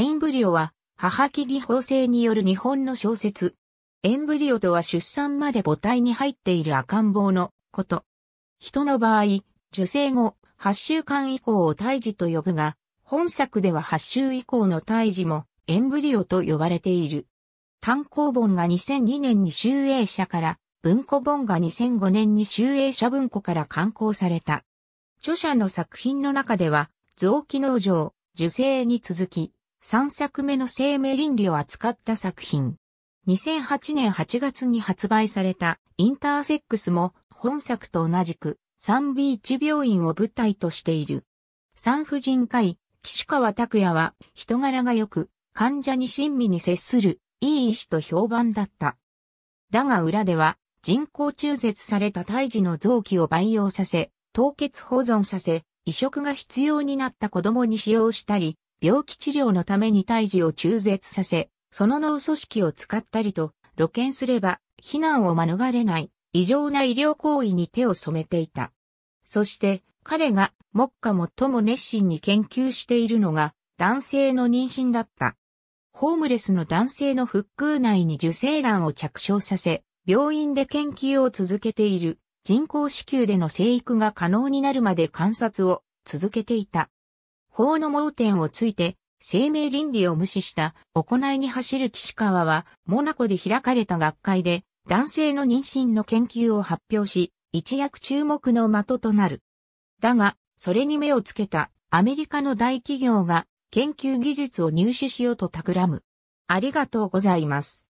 エンブリオは、母木技法制による日本の小説。エンブリオとは出産まで母体に入っている赤ん坊のこと。人の場合、受精後、8週間以降を胎児と呼ぶが、本作では8週以降の胎児もエンブリオと呼ばれている。単行本が2002年に集英社から、文庫本が2005年に集英社文庫から刊行された。著者の作品の中では、臓器農場、受精に続き、3作目の生命倫理を扱った作品。2008年8月に発売されたインターセックスも本作と同じくサンビーチ病院を舞台としている。産婦人科医、岸川拓也は人柄が良く患者に親身に接するいい医師と評判だった。だが裏では人工中絶された胎児の臓器を培養させ、凍結保存させ、移植が必要になった子供に使用したり、病気治療のために胎児を中絶させ、その脳組織を使ったりと、露見すれば、避難を免れない、異常な医療行為に手を染めていた。そして、彼が、目下最も熱心に研究しているのが、男性の妊娠だった。ホームレスの男性の腹腔内に受精卵を着床させ、病院で研究を続けている人工子宮での生育が可能になるまで観察を続けていた。法の盲点をついて、生命倫理を無視した行いに走る岸川は、モナコで開かれた学会で、男性の妊娠の研究を発表し、一躍注目の的となる。だが、それに目をつけたアメリカの大企業が研究技術を入手しようと企む。ありがとうございます。